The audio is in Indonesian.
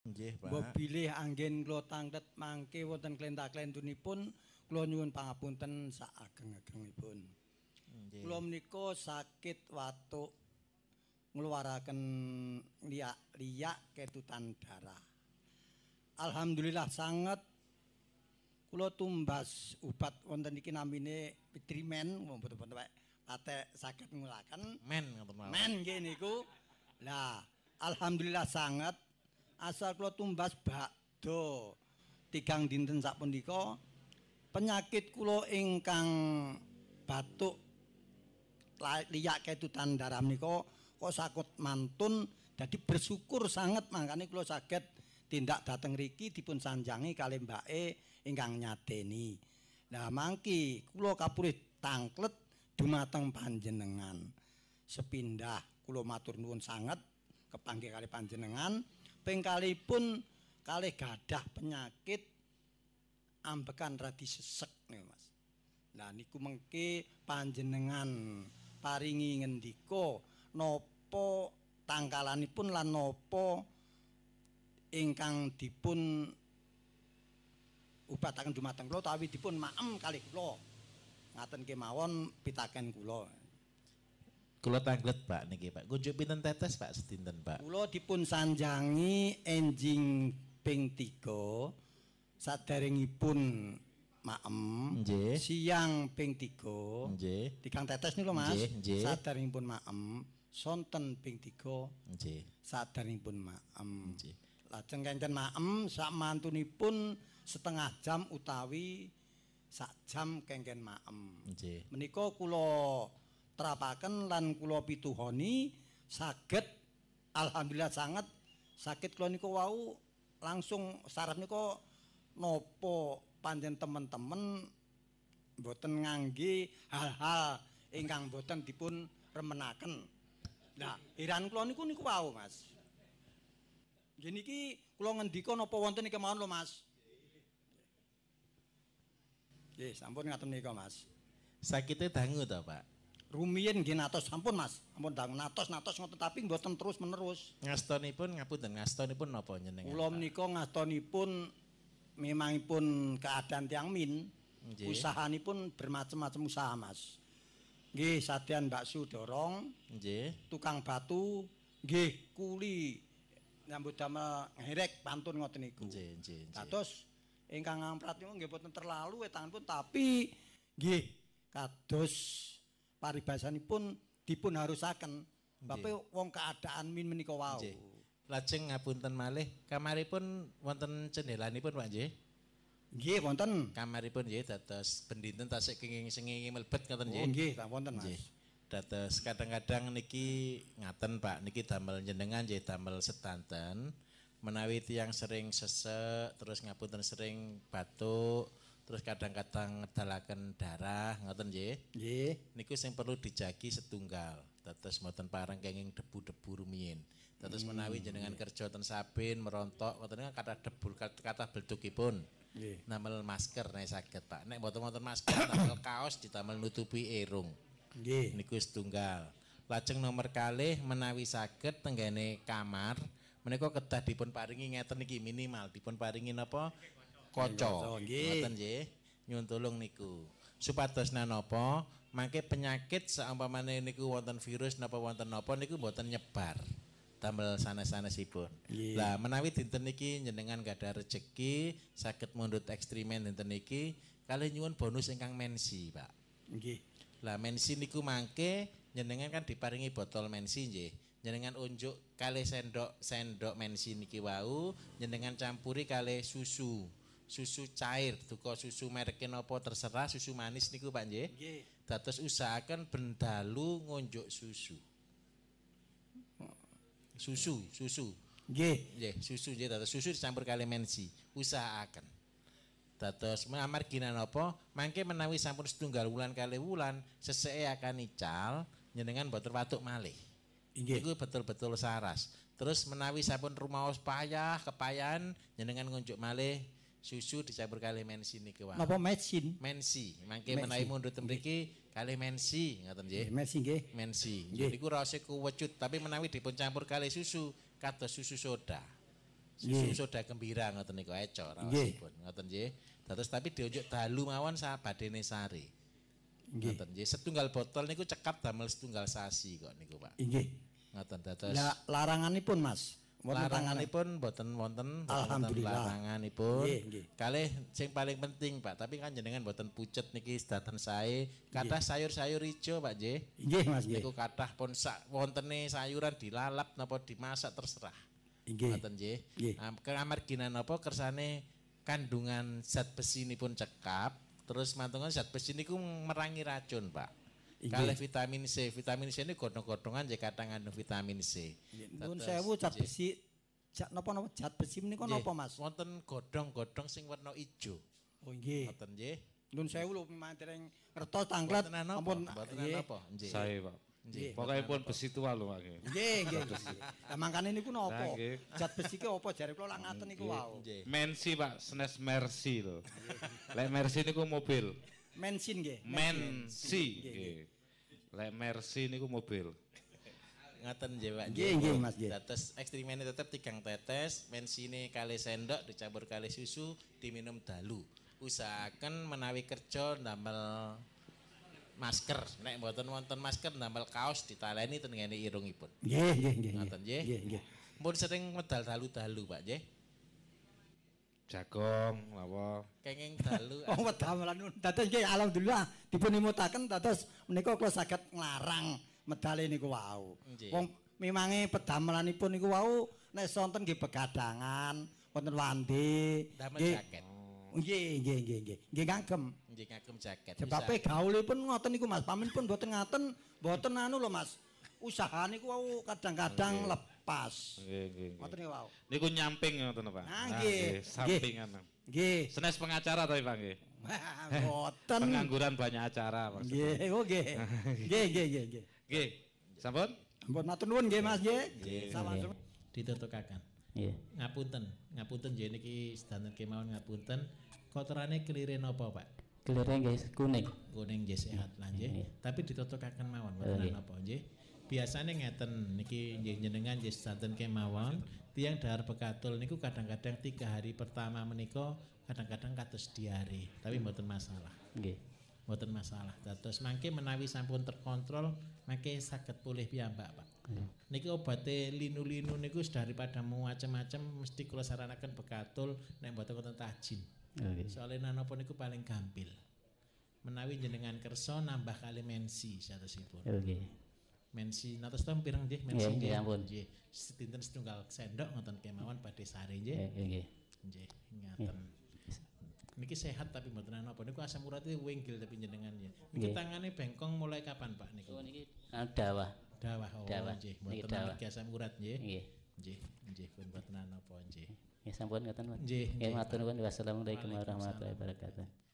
Nggih, Pak. Mbok bilih anggen kula tangtet mangke wonten klentak-klentunipun kula nyuwun pangapunten sak ageng-agengipun. Nggih. Kula menika sakit watuk ngeluaraken liak-liak ketutan darah. Alhamdulillah sanget, kula tumbas obat wonten iki namine Pitrimen, mboten wonten Ate sakit ngulaken. Men ngoten Men nggih niku. Lah, alhamdulillah sanget, asal kula tumbas bakdo tigang dinten sakpunika penyakit kula ingkang batuk liyak ketutan daram niko kok sakut mantun jadi bersyukur sangat makanya kula sakit tindak dateng riki dipun sanjangi kali mbak ingkang nyateni nah mangki kula kapurit tangklet dumateng panjenengan sepindah kula matur nuwun sangat kepanggil kali panjenengan pingkalipun kalih gadah penyakit ambekan radi sesek nggih Mas. Lah niku mengke panjenengan paringi ngendika napa tangkalanipun lan napa ingkang dipun upatakan dumateng kula utawi dipun maem kalih kula. Ngaten kemawon pitaken kula. Kulo tanglet pak niki pak. Gunjuk pinten tetes pak setinten pak. Kulo dipun sanjangi enjing ping tiga. Sadaringipun maem. Nje. Siang ping tiga. Nje. Tikang tetes nih mas. Sadaringipun maem. Sonten ping tiga. Nje. Sadaringipun maem. Nje. Lajeng kencen maem. Sak mantunipun setengah jam utawi. Sak jam kengken maem. Nje. Meniko kulo... terapaken lan kula pituhoni saged alhamdulillah sangat sakit kula niku wau langsung saraf niku nopo panjen teman-teman boten ngangge hal-hal ingkang boten dipun remenaken. Nah, iran kula niku niku wau, Mas. jadi niki kula ngendika napa wonten iki mawon lho, Mas. Nggih, sampun ngaten nika, Mas. Sakitnya dangu tau Pak? Rumien nggih natos sampun Mas. Ampun dang natos natos ngoten tapi mboten terus menerus. Ngastoni Ngastonipun ngapunten ngastonipun napa jenengan? Kula menika ngastonipun memangipun keadaan tiang min. Nggih. Usahanipun bermacam-macam usaha Mas. Nggih sadian bakso dorong. Nggih. Tukang batu. Nggih kuli. Nyambut damel ngerek pantun ngoten niku. Nggih nggih. Dados ingkang ngamprat niku nggih boten terlalu etangan pun tapi nggih kados pun dipun harusaken tapi wong keadaan min menika wau. Lajeng ngapunten malih kamaripun wonten cendelanipun Pak nggih. Nggih wonten. Kamaripun nggih dados pendinten tasik kenging sengenge melebet ngoten nggih. Oh nggih, wonten Mas. Dados kadang-kadang niki ngaten Pak, niki damel jenengan nggih damel sedanten menawi tiang sering sesek terus ngapunten sering batuk terus kadang-kadang ngedalakan darah ngoten nggih nggih niku sing perlu dijagi setunggal Terus mboten parang kenging debu-debu rumiyin Terus hmm. menawi jenengan kerja ten sabin merontok ngoten kata debu kata beltukipun nggih namel masker nek saged Pak nek mboten-mboten masker namel kaos ditamel nutupi irung nggih niku setunggal lajeng nomor kalih menawi saged tenggene kamar menika kedah dipun paringi ngeten iki minimal dipun paringi napa Kocok, iya, Ngoten nggih. Nyuwun tulung niku. Supados napa mangke penyakit saumpamane niku wonten virus napa wonten napa niku mboten nyebar. Tambal sanes-sanesipun. Lah menawi dinten niki jenengan gak ada rezeki sakit mundhut ekstrimen dinten niki kalih nyuwun bonus ingkang mensi, Pak. Nggih. Lah mensi niku mangke jenengan kan diparingi botol mensi nggih. Jenengan unjuk kalih sendok sendok mensi niki wau, jenengan campuri kalih susu susu cair duka susu merek napa terserah susu manis niku Pak nggih nggih usahakan benda bendalu ngunjuk susu susu susu nggih nggih susu nggih dados susu dicampur kali usahakan, usahaken dados amargi napa mangke menawi sampun setunggal bulan kali bulan, seseke akan ical nyenengan boten watuk malih Inggih. Iku betul-betul saras. Terus menawi sampun rumaos payah, kepayan jenengan ngunjuk malih susu dicampur kali mensi nih ke Napa Apa Mensi. Mangke menawi mundur mriki kali mensi ngoten nggih. Mensi nggih. Mensi. Niku rasa kuwecut tapi menawi dipun kali susu kata susu soda. Susu soda gembira ngoten niku eco raosipun ngoten nggih. Terus tapi diujuk dalu mawon sabadene sari. Ngoten nggih. Setunggal botol niku cekap damel setunggal sasi kok niku Pak. Nggih. Ngoten dados. Lah pun Mas. larangan boten wonten alhamdulillah larangan pun kalih sing paling penting pak tapi kan jenengan boten pucet niki sedaten saya kata sayur sayur ijo pak j iya mas j itu pun sak wonten sayuran dilalap nopo dimasak terserah iya boten j iya kamar kersane kandungan zat besi ini pun cekap terus mantengan zat besi ini merangi racun pak Kalau vitamin C. Vitamin C ini godhong-godhongan jika ada ngandung anu vitamin C. saya bu cat besi cat nopo nopo, cat besi ini kok nopo Mas? Wonten kodong-kodong sing warna ijo. Oh nggih. saya nggih. Nuwun sewu yang mantering ngertos tanglet ampun napa nggih. Pak. Nggih. Pokoke pun besi tua lho Pak. Nggih, nggih. Lah mangkane niku napa? Zat besi ki apa jare kula lang ngaten niku wau. Mensi Pak, senes mercy lho. Lek mercy niku mobil. Mensin nggih. Mensi. Nggih. Lek Mercy niku mobil. Ngaten nggih Pak. Nggih nggih Mas nggih. Tetes ekstrimene tetep tigang tetes, mensine kali sendok dicampur kali susu diminum dalu. Usahakan menawi kerja ndamel masker nek mboten wonten masker ndamel kaos ditaleni tengene irungipun. Nggih nggih nggih. Ngoten nggih. Nggih nggih. Mun sering medal dalu-dalu Pak nggih. jagung apa kenging dalu oh wedah melanu dados nggih alhamdulillah dipun imutaken dados menika kula saged nglarang medale niku wau wong mimange pedamelanipun niku wau nek sonten nggih begadangan wonten wandi oh. nggih Nggih nggih nggih nggih. Nggih kagem. Nggih kagem jaket. Sebab gaulipun ngoten niku Mas, pamin pun mboten ngaten, boten anu lho Mas. Usaha niku kadang-kadang lep pas. Nggih, nggih. Ngoten ya, niku wau. nyamping ya, ngoten, Pak. Nah, nah nggih. Sampingan. Nggih. Senes pengacara tapi Pak nggih. Ngoten. Pengangguran banyak acara maksudnya. Nggih, oh nggih. Nggih, nggih, nggih, nggih. Nggih. Sampun? Sampun matur nuwun nggih Mas nggih. Sama ditutukaken. Nggih. Ngapunten, ngapunten jadi niki standar kemawon ngapunten. Kotorane kelire napa, Pak? Kelire nggih kuning. Kuning nggih sehat lan nggih. Tapi ditutukaken mawon mboten napa nggih biasanya ngeten niki jenengan jis santen kemawon tiang dahar pekatul niku kadang-kadang tiga hari pertama meniko kadang-kadang katus diare tapi hmm. bukan masalah okay. masalah terus mangke menawi sampun terkontrol mangke sakit pulih piyambak Pak hmm. niki obatnya linu-linu niku daripada mau macam-macam mesti kalau saranakan bekatul nih mboten wonten tajin okay. soalnya nanopun niku paling gampil menawi jenengan kerso nambah kali satu sipun okay mensi natos ta pirang jeh iya, mensi nggih ya ampun jeh setinten setunggal sendok ngoten kemawon badhe sare nggih iya, iya, nggih nggih ngaten niki sehat tapi mboten apa? niku asam urat itu winggil tapi jenengan ya niki tangane bengkong mulai kapan Pak niku oh niki ah, dawah dawah oh nggih mboten niki asam urat nggih nggih nggih nggih pun mboten napa nggih ya sampun ngoten Pak nggih ya, matur nuwun wassalamualaikum warahmatullahi wabarakatuh